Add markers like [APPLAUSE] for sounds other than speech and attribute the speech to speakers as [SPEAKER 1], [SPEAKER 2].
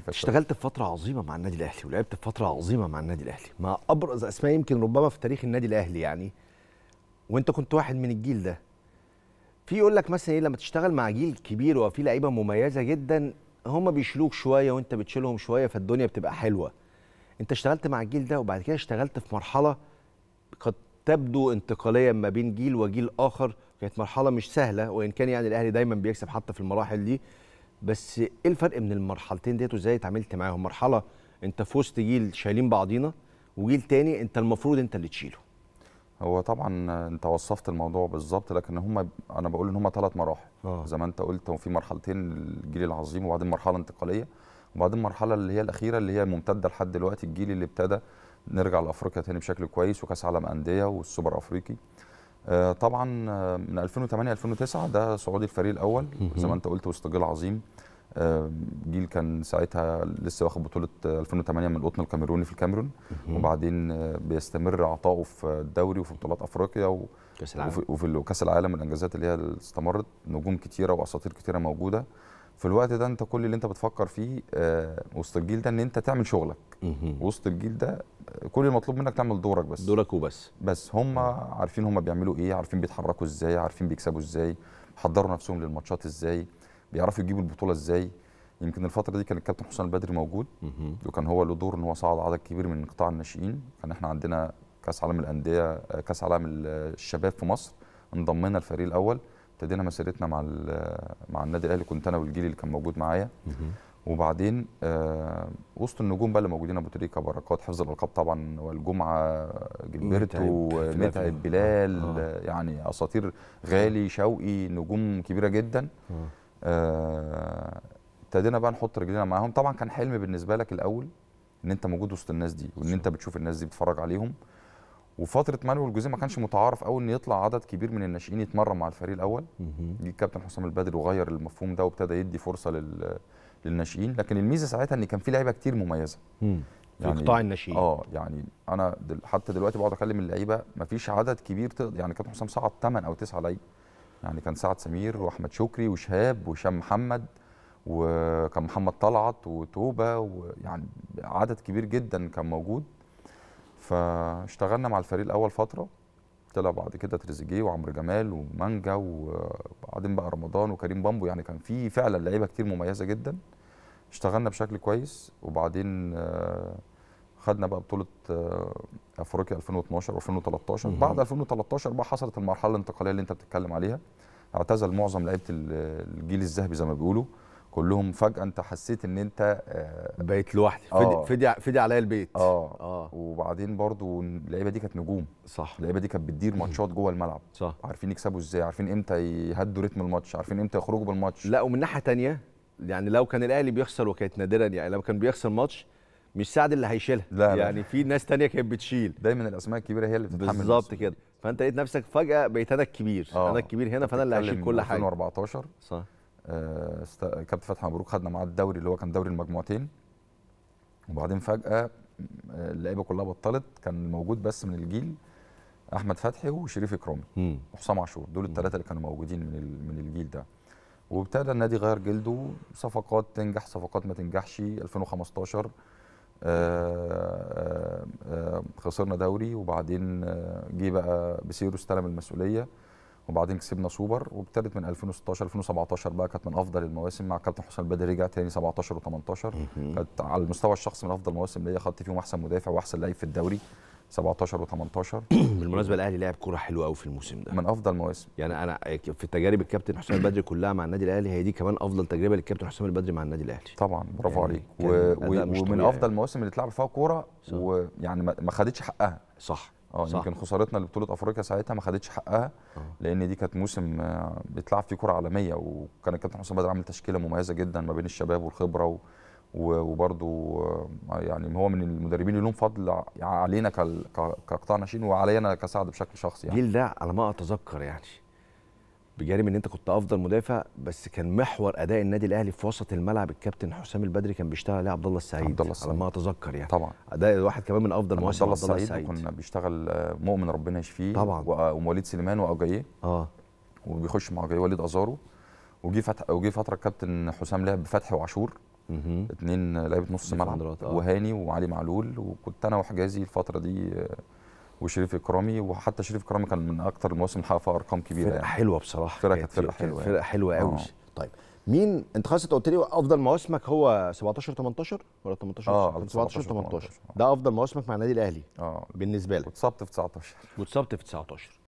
[SPEAKER 1] في فترة اشتغلت في فترة عظيمة مع النادي الأهلي ولعبت في فترة عظيمة مع النادي الأهلي مع أبرز أسماء يمكن ربما في تاريخ النادي الأهلي يعني وأنت كنت واحد من الجيل ده في يقول لك مثلا ايه لما تشتغل مع جيل كبير وفي لعيبه مميزه جدا هم بيشيلوك شويه وانت بتشيلهم شويه فالدنيا بتبقى حلوه انت اشتغلت مع الجيل ده وبعد كده اشتغلت في مرحله قد تبدو انتقاليه ما بين جيل وجيل اخر كانت مرحله مش سهله وان كان يعني الاهلي دايما بيكسب حتى في المراحل دي بس ايه الفرق من المرحلتين ديت وازاي اتعاملت معاهم مرحله انت في وسط جيل شايلين بعضينا وجيل تاني انت المفروض انت اللي تشيله هو طبعا انت وصفت الموضوع بالظبط لكن هم انا بقول ان
[SPEAKER 2] هم ثلاث مراحل آه. زي ما انت قلت وفي مرحلتين الجيل العظيم وبعدين مرحله انتقاليه وبعدين مرحله اللي هي الاخيره اللي هي ممتده لحد دلوقتي الجيل اللي ابتدى نرجع لافريقيا تاني بشكل كويس وكاس عالم انديه والسوبر افريقي آه، طبعا آه، من 2008 2009 ده صعود الفريق الاول زي ما انت قلت وسط جيل عظيم آه، جيل كان ساعتها لسه واخد بطوله 2008 من القطن الكاميروني في الكاميرون وبعدين بيستمر عطائه في الدوري وفي بطولات افريقيا و كاس العالم وفي كاس العالم الانجازات اللي هي استمرت نجوم كتيره واساطير كتيره موجوده في الوقت ده انت كل اللي انت بتفكر فيه آه وسط الجيل ده ان انت تعمل شغلك وسط الجيل ده آه، كل المطلوب منك تعمل دورك بس دورك وبس بس هم عارفين هم بيعملوا ايه عارفين بيتحركوا ازاي عارفين بيكسبوا ازاي حضروا نفسهم للماتشات ازاي بيعرفوا يجيبوا البطوله ازاي يمكن الفتره دي كان الكابتن حسام البدري موجود وكان هو له دور ان هو صعد عدد كبير من قطاع الناشئين كان احنا عندنا كاس عالم الانديه آه، كاس عالم آه، الشباب في مصر انضمينا الفريق الاول ابتدينا مسيرتنا مع مع النادي الاهلي كنت انا والجيل اللي كان موجود معايا وبعدين آه وسط النجوم بقى اللي موجودين ابو تريكه بركات حفظ الالقاب طبعا والجمعه آه، جilberto متعب آه، بلال آه،, آه. يعني اساطير غالي شوقي نجوم كبيره جدا ابتدينا آه بقى نحط رجلينا معاهم طبعا كان حلم بالنسبه لك الاول ان انت موجود وسط الناس دي وان انت بتشوف الناس دي بتتفرج عليهم وفتره مانويل جوزيه ما كانش متعارف قوي ان يطلع عدد كبير من الناشئين يتمرن مع الفريق الاول جه الكابتن حسام البدري وغير المفهوم ده وابتدى يدي فرصه لل للناشئين لكن الميزه ساعتها ان كان في لعيبه كتير مميزه يعني في قطاع الناشئين اه يعني انا دل حتى دلوقتي بقعد اكلم اللعيبه ما فيش عدد كبير تقدر يعني كابتن حسام صعد 8 او 9 لعيب يعني كان سعد سمير واحمد شكري وشهاب وهشام محمد وكان محمد طلعت وتوبه ويعني عدد كبير جدا كان موجود فاشتغلنا مع الفريق الاول فتره طلع بعد كده تريزيجيه وعمرو جمال ومانجا وبعدين بقى رمضان وكريم بامبو يعني كان في فعلا لعيبه كتير مميزه جدا اشتغلنا بشكل كويس وبعدين آه، خدنا بقى بطوله آه، افريقيا 2012 و2013 بعد 2013 بقى حصلت المرحله الانتقاليه اللي انت بتتكلم عليها اعتزل معظم لعيبه الجيل الذهبي زي ما بيقولوا كلهم فجاه انت حسيت ان انت آه، بقيت لوحدي فدي آه. فدي عليا البيت اه اه وبعدين برضو اللعيبه دي كانت نجوم صح اللعيبه دي كانت بتدير ماتشات جوه الملعب صح عارفين يكسبوا ازاي عارفين امتى يهدوا
[SPEAKER 1] رتم الماتش عارفين امتى يخرجوا بالماتش لا ومن ناحيه ثانيه يعني لو كان الاهلي بيخسر وكانت نادرا يعني لو كان بيخسر ماتش مش سعد اللي هيشيلها لا يعني في ناس تانية كانت بتشيل دايما الاسماء الكبيره هي اللي بتتحمل بالظبط كده فانت لقيت نفسك فجاه بقيت انا الكبير آه. انا الكبير هنا فانا اللي هشيل كل حاجه 2014
[SPEAKER 2] صح كابتن فتحي مبروك خدنا معاه الدوري اللي هو كان دوري المجموعتين وبعدين فجاه آه، اللعيبه كلها بطلت كان موجود بس من الجيل احمد فتحي وشريف اكرامي وحسام عاشور دول الثلاثه اللي كانوا موجودين من من الجيل ده وابتدى النادي غير جلده صفقات تنجح صفقات ما تنجحش 2015 آآ آآ خسرنا دوري وبعدين آه، جه بقى بيسيرو استلم المسؤوليه وبعدين كسبنا سوبر وابتدت من 2016 2017 بقى كانت من افضل المواسم مع كابتن حسام البدري رجع تاني 17 و18 كانت على المستوى الشخصي من افضل المواسم هي خدت فيهم احسن مدافع واحسن لعيب في الدوري 17
[SPEAKER 1] و18 [CLEARS THROAT] بالمناسبه الاهلي لعب كوره حلوه قوي في الموسم ده من افضل مواسم يعني انا في تجارب الكابتن حسام البدري كلها مع النادي الاهلي هي دي كمان افضل تجربه للكابتن حسام البدري مع النادي الاهلي طبعا برافو يعني عليك و... و... ومن افضل
[SPEAKER 2] المواسم اللي اتلعب فيها كوره ويعني ما خدتش حقها صح اه يمكن خسارتنا لبطوله افريقيا ساعتها ما خدتش حقها آه. لان دي كانت موسم آه، بيتلعب فيه كره عالميه وكان الكابتن حسام بدر عامل تشكيله مميزه جدا ما بين الشباب والخبره وبرده آه، يعني هو من المدربين اللي لهم فضل علينا كقطاع ناشئين
[SPEAKER 1] وعلينا كسعد بشكل شخصي يعني الجيل ده على ما اتذكر يعني بجانب ان انت كنت افضل مدافع بس كان محور اداء النادي الاهلي في وسط الملعب الكابتن حسام البدري كان بيشتغل عليه عبد الله السعيد عبد الله السعيد على ما اتذكر يعني طبعا اداء واحد كمان من افضل مواسم عبد الله السعيد
[SPEAKER 2] كنا بيشتغل آه، مؤمن ربنا يشفيه طبعا ومواليد آه، سليمان واوجيه اه وبيخش مع اوجيه وليد ازارو وجي فتح وجي فتره الكابتن حسام لعب بفتحي وعاشور اثنين لعيبه نص ملعب آه. وهاني وعلي معلول وكنت انا وحجازي الفتره دي وشريف اكرامي وحتى شريف اكرامي كان من اكتر المواسم اللي حقق فيها ارقام كبيره فرقه يعني. حلوه بصراحه فرقه كانت فرقه حلوه فرقه يعني. حلوه قوي آه.
[SPEAKER 1] طيب مين انت خلاص قلت لي افضل مواسمك هو 17 18 ولا 18 اه 17 18 ده افضل مواسمك مع النادي الاهلي اه بالنسبه لك واتصبت في 19 واتصبت في 19